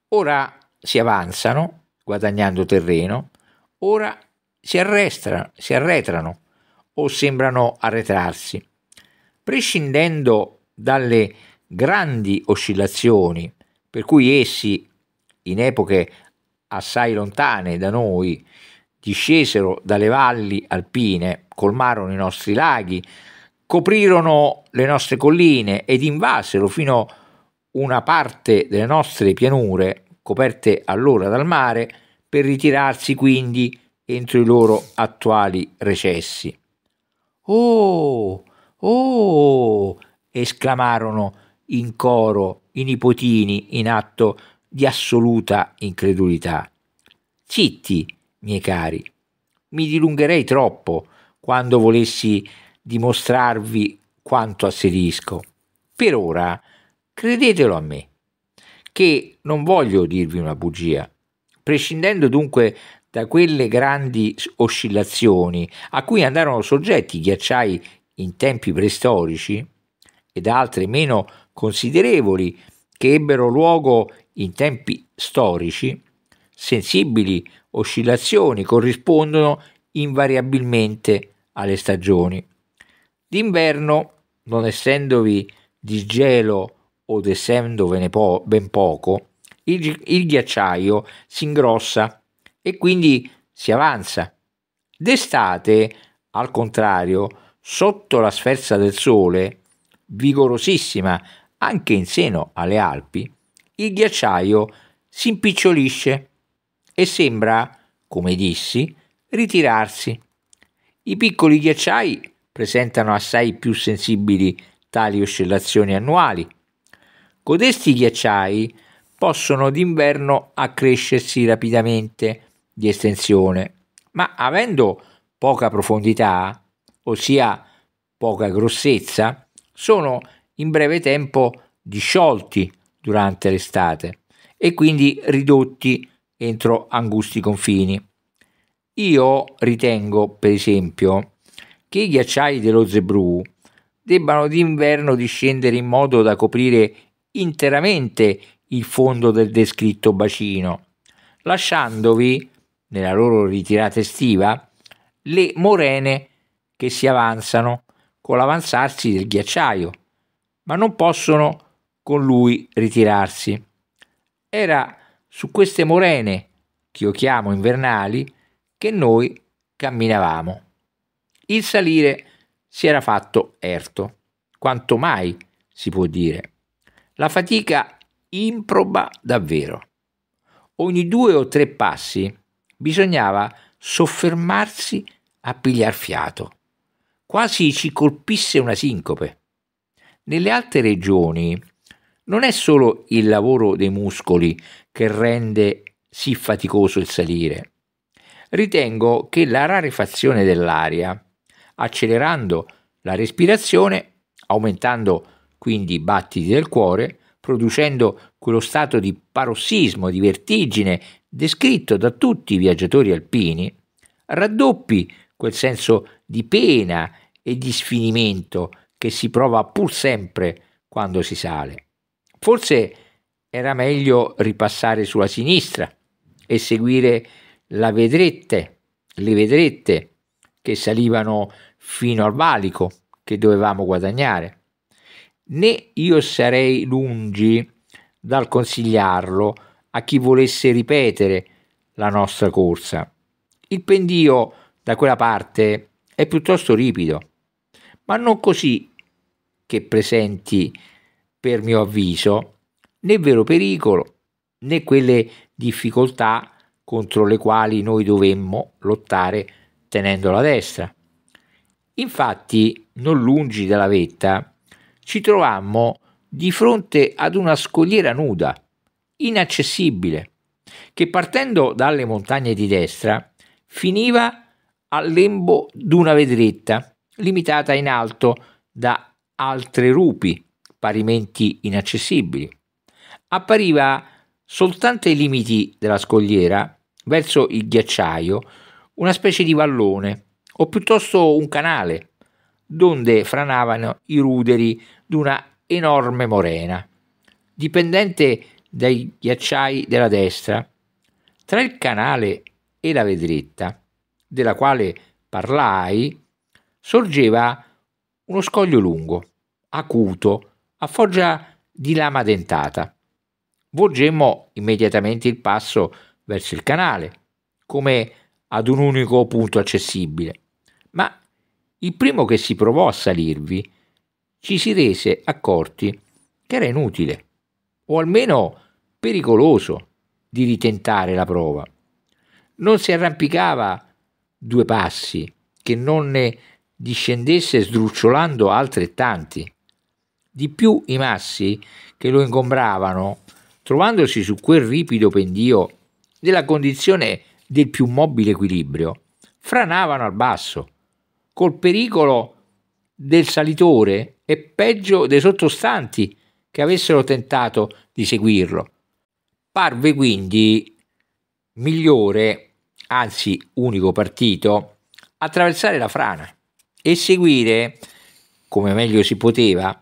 Ora si avanzano guadagnando terreno, ora si, arrestra, si arretrano o sembrano arretrarsi. Prescindendo dalle grandi oscillazioni per cui essi in epoche assai lontane da noi, discesero dalle valli alpine, colmarono i nostri laghi, coprirono le nostre colline ed invasero fino a una parte delle nostre pianure, coperte allora dal mare, per ritirarsi quindi entro i loro attuali recessi. Oh, oh, esclamarono in coro i nipotini in atto di di assoluta incredulità. Zitti, miei cari, mi dilungherei troppo quando volessi dimostrarvi quanto asserisco. Per ora, credetelo a me, che non voglio dirvi una bugia. Prescindendo dunque da quelle grandi oscillazioni a cui andarono soggetti i ghiacciai in tempi preistorici e da altre meno considerevoli che ebbero luogo in tempi storici, sensibili oscillazioni corrispondono invariabilmente alle stagioni. D'inverno, non essendovi disgelo o essendovene po- ben poco, il, il ghiacciaio si ingrossa e quindi si avanza. D'estate, al contrario, sotto la sferza del sole, vigorosissima anche in seno alle Alpi, il ghiacciaio si impicciolisce e sembra, come dissi, ritirarsi. I piccoli ghiacciai presentano assai più sensibili tali oscillazioni annuali. Codesti ghiacciai possono d'inverno accrescersi rapidamente di estensione, ma avendo poca profondità, ossia poca grossezza, sono in breve tempo disciolti durante l'estate e quindi ridotti entro angusti confini. Io ritengo, per esempio, che i ghiacciai dello Zebrù debbano d'inverno discendere in modo da coprire interamente il fondo del descritto bacino, lasciandovi, nella loro ritirata estiva, le morene che si avanzano con l'avanzarsi del ghiacciaio, ma non possono con lui ritirarsi. Era su queste morene, che io chiamo invernali, che noi camminavamo. Il salire si era fatto erto, quanto mai si può dire. La fatica improba davvero. Ogni due o tre passi bisognava soffermarsi a pigliar fiato. Quasi ci colpisse una sincope. Nelle altre regioni non è solo il lavoro dei muscoli che rende sì faticoso il salire. Ritengo che la rarefazione dell'aria, accelerando la respirazione, aumentando quindi i battiti del cuore, producendo quello stato di parossismo, di vertigine descritto da tutti i viaggiatori alpini, raddoppi quel senso di pena e di sfinimento che si prova pur sempre quando si sale. Forse era meglio ripassare sulla sinistra e seguire la vedrette, le vedrette che salivano fino al valico che dovevamo guadagnare. Né io sarei lungi dal consigliarlo a chi volesse ripetere la nostra corsa. Il pendio da quella parte è piuttosto ripido, ma non così che presenti per mio avviso, né vero pericolo né quelle difficoltà contro le quali noi dovemmo lottare tenendo la destra. Infatti, non lungi dalla vetta, ci trovammo di fronte ad una scogliera nuda, inaccessibile, che partendo dalle montagne di destra finiva al lembo d'una vedretta, limitata in alto da altre rupi parimenti inaccessibili. Appariva soltanto ai limiti della scogliera, verso il ghiacciaio, una specie di vallone, o piuttosto un canale, donde franavano i ruderi d'una enorme morena, dipendente dai ghiacciai della destra. Tra il canale e la vedretta, della quale parlai, sorgeva uno scoglio lungo, acuto, a foggia di lama dentata. Volgemmo immediatamente il passo verso il canale, come ad un unico punto accessibile, ma il primo che si provò a salirvi ci si rese accorti che era inutile, o almeno pericoloso, di ritentare la prova. Non si arrampicava due passi che non ne discendesse sdrucciolando altrettanti. Di più i massi che lo ingombravano, trovandosi su quel ripido pendio nella condizione del più mobile equilibrio, franavano al basso, col pericolo del salitore e peggio dei sottostanti che avessero tentato di seguirlo. Parve quindi migliore, anzi unico partito, attraversare la frana e seguire, come meglio si poteva,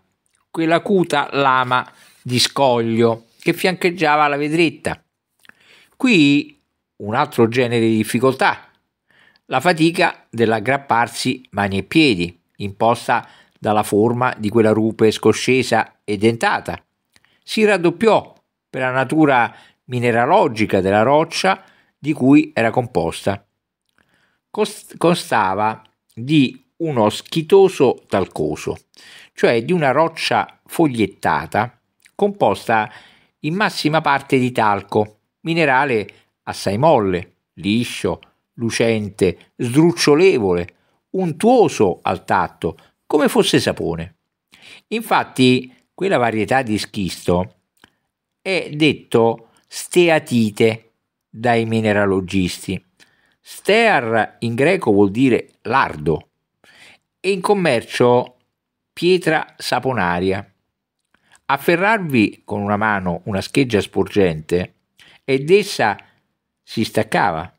quell'acuta lama di scoglio che fiancheggiava la vedretta. Qui un altro genere di difficoltà, la fatica dell'aggrapparsi mani e piedi, imposta dalla forma di quella rupe scoscesa e dentata. Si raddoppiò per la natura mineralogica della roccia di cui era composta. Cost- constava di uno schitoso talcoso, cioè di una roccia fogliettata composta in massima parte di talco, minerale assai molle, liscio, lucente, sdrucciolevole, untuoso al tatto, come fosse sapone. Infatti, quella varietà di schisto è detto steatite dai mineralogisti. Stear in greco vuol dire lardo e in commercio pietra saponaria. Afferrarvi con una mano una scheggia sporgente ed essa si staccava.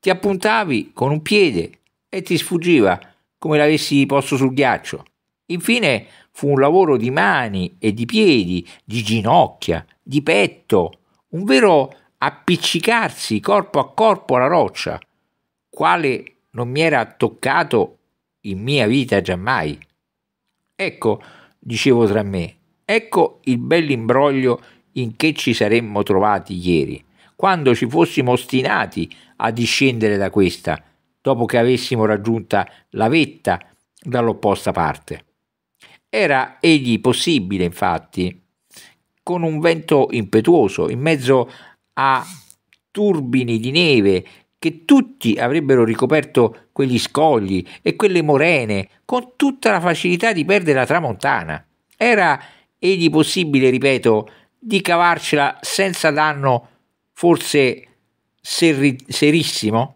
Ti appuntavi con un piede e ti sfuggiva come l'avessi posto sul ghiaccio. Infine fu un lavoro di mani e di piedi, di ginocchia, di petto, un vero appiccicarsi corpo a corpo alla roccia, quale non mi era toccato in mia vita giammai. Ecco, dicevo tra me, ecco il bell'imbroglio in che ci saremmo trovati ieri, quando ci fossimo ostinati a discendere da questa, dopo che avessimo raggiunta la vetta dall'opposta parte. Era egli possibile, infatti, con un vento impetuoso, in mezzo a turbini di neve che tutti avrebbero ricoperto quegli scogli e quelle morene con tutta la facilità di perdere la tramontana. Era egli possibile, ripeto, di cavarcela senza danno forse seri- serissimo?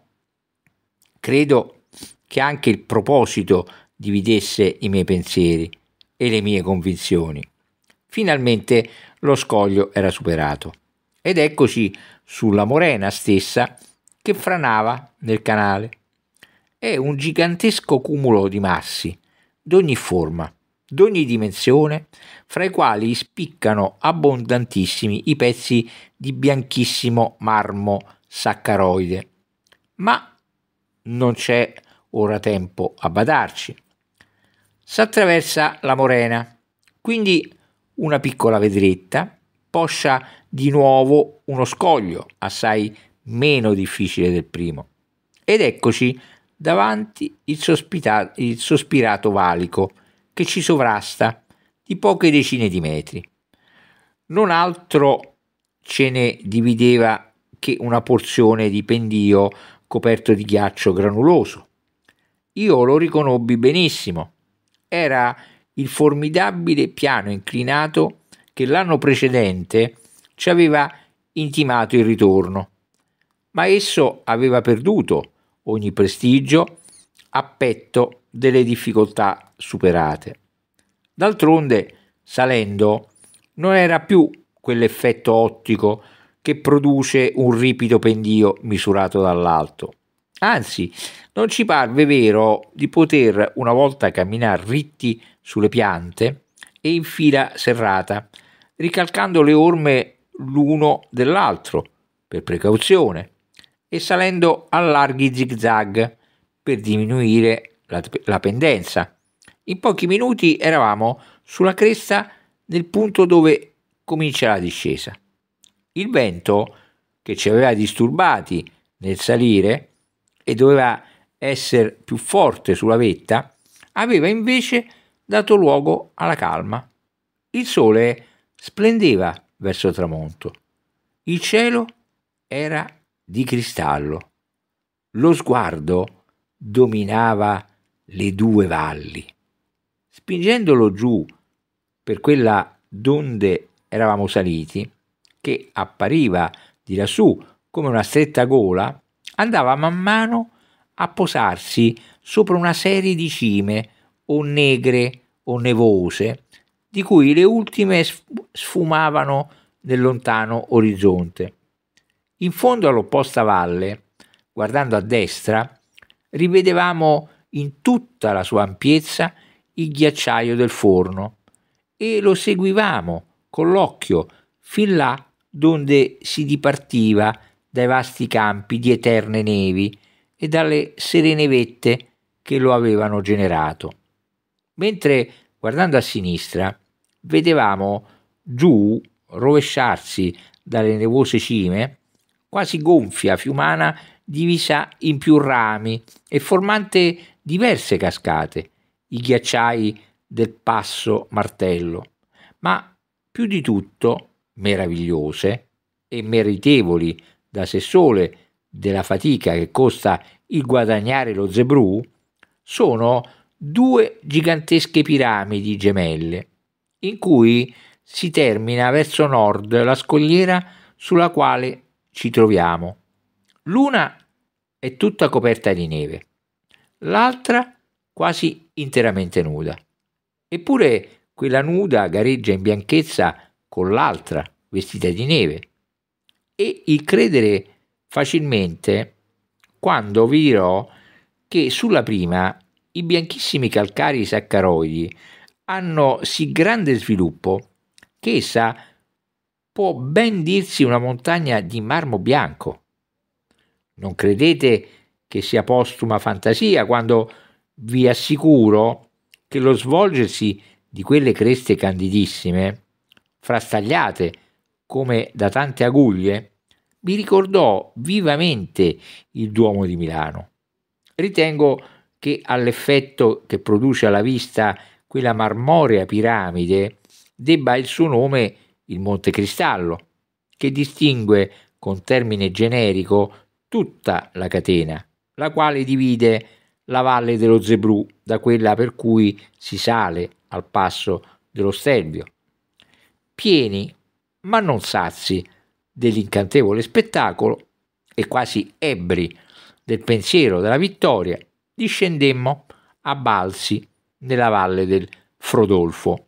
Credo che anche il proposito dividesse i miei pensieri e le mie convinzioni. Finalmente lo scoglio era superato ed eccoci sulla morena stessa che franava nel canale. È un gigantesco cumulo di massi, d'ogni forma, d'ogni dimensione, fra i quali spiccano abbondantissimi i pezzi di bianchissimo marmo saccaroide. Ma non c'è ora tempo a badarci. S'attraversa la morena, quindi una piccola vedretta poscia di nuovo uno scoglio assai meno difficile del primo. Ed eccoci davanti il, il sospirato valico che ci sovrasta di poche decine di metri. Non altro ce ne divideva che una porzione di pendio coperto di ghiaccio granuloso. Io lo riconobbi benissimo. Era il formidabile piano inclinato che l'anno precedente ci aveva intimato il ritorno ma esso aveva perduto ogni prestigio a petto delle difficoltà superate. D'altronde, salendo, non era più quell'effetto ottico che produce un ripido pendio misurato dall'alto. Anzi, non ci parve vero di poter una volta camminare ritti sulle piante e in fila serrata, ricalcando le orme l'uno dell'altro, per precauzione, e salendo a larghi zigzag per diminuire la, la pendenza. In pochi minuti eravamo sulla cresta nel punto dove comincia la discesa. Il vento che ci aveva disturbati nel salire e doveva essere più forte sulla vetta, aveva invece dato luogo alla calma. Il sole splendeva verso tramonto. Il cielo era di cristallo. Lo sguardo dominava le due valli. Spingendolo giù per quella donde eravamo saliti, che appariva di lassù come una stretta gola, andava man mano a posarsi sopra una serie di cime o negre o nevose, di cui le ultime sfumavano nel lontano orizzonte. In fondo all'opposta valle, guardando a destra, rivedevamo in tutta la sua ampiezza il ghiacciaio del forno e lo seguivamo con l'occhio fin là donde si dipartiva dai vasti campi di eterne nevi e dalle serene vette che lo avevano generato. Mentre guardando a sinistra vedevamo giù rovesciarsi dalle nevose cime quasi gonfia fiumana divisa in più rami e formante diverse cascate, i ghiacciai del passo martello, ma più di tutto meravigliose e meritevoli da sé sole della fatica che costa il guadagnare lo Zebrù, sono due gigantesche piramidi gemelle, in cui si termina verso nord la scogliera sulla quale ci troviamo. L'una è tutta coperta di neve, l'altra quasi interamente nuda. Eppure quella nuda gareggia in bianchezza con l'altra vestita di neve. E il credere facilmente quando vi dirò che sulla prima i bianchissimi calcari saccaroidi hanno sì grande sviluppo che essa può ben dirsi una montagna di marmo bianco. Non credete che sia postuma fantasia quando vi assicuro che lo svolgersi di quelle creste candidissime, frastagliate come da tante aguglie, mi ricordò vivamente il Duomo di Milano. Ritengo che all'effetto che produce alla vista quella marmorea piramide debba il suo nome il Cristallo, che distingue con termine generico tutta la catena, la quale divide la valle dello Zebrù da quella per cui si sale al passo dello Stelvio. Pieni, ma non sazi, dell'incantevole spettacolo e quasi ebri del pensiero della vittoria, discendemmo a balsi nella valle del Frodolfo.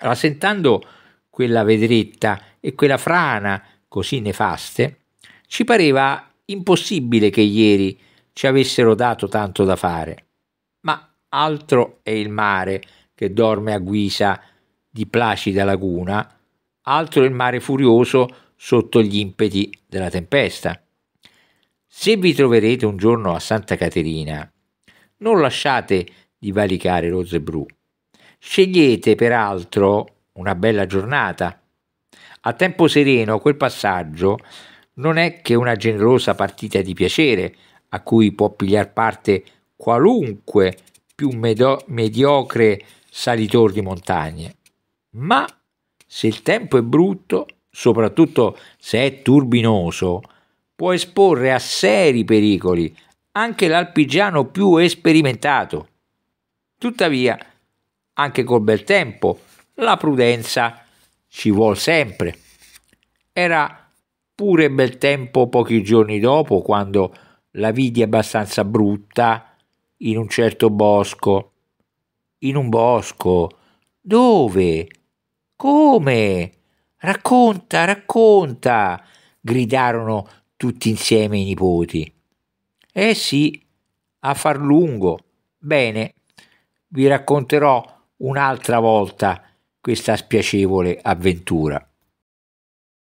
Rasentando quella vedretta e quella frana così nefaste, ci pareva impossibile che ieri ci avessero dato tanto da fare. Ma altro è il mare che dorme a guisa di placida laguna, altro il mare furioso sotto gli impeti della tempesta. Se vi troverete un giorno a Santa Caterina, non lasciate di valicare lo Rosebru. Scegliete peraltro una bella giornata. A tempo sereno quel passaggio non è che una generosa partita di piacere a cui può pigliar parte qualunque più medio- mediocre salitor di montagne, ma se il tempo è brutto, soprattutto se è turbinoso, può esporre a seri pericoli anche l'alpigiano più esperimentato. Tuttavia, anche col bel tempo la prudenza ci vuol sempre. Era pure bel tempo pochi giorni dopo, quando la vidi abbastanza brutta in un certo bosco. In un bosco? Dove? Come? Racconta, racconta! gridarono tutti insieme i nipoti. Eh sì, a far lungo. Bene, vi racconterò un'altra volta questa spiacevole avventura.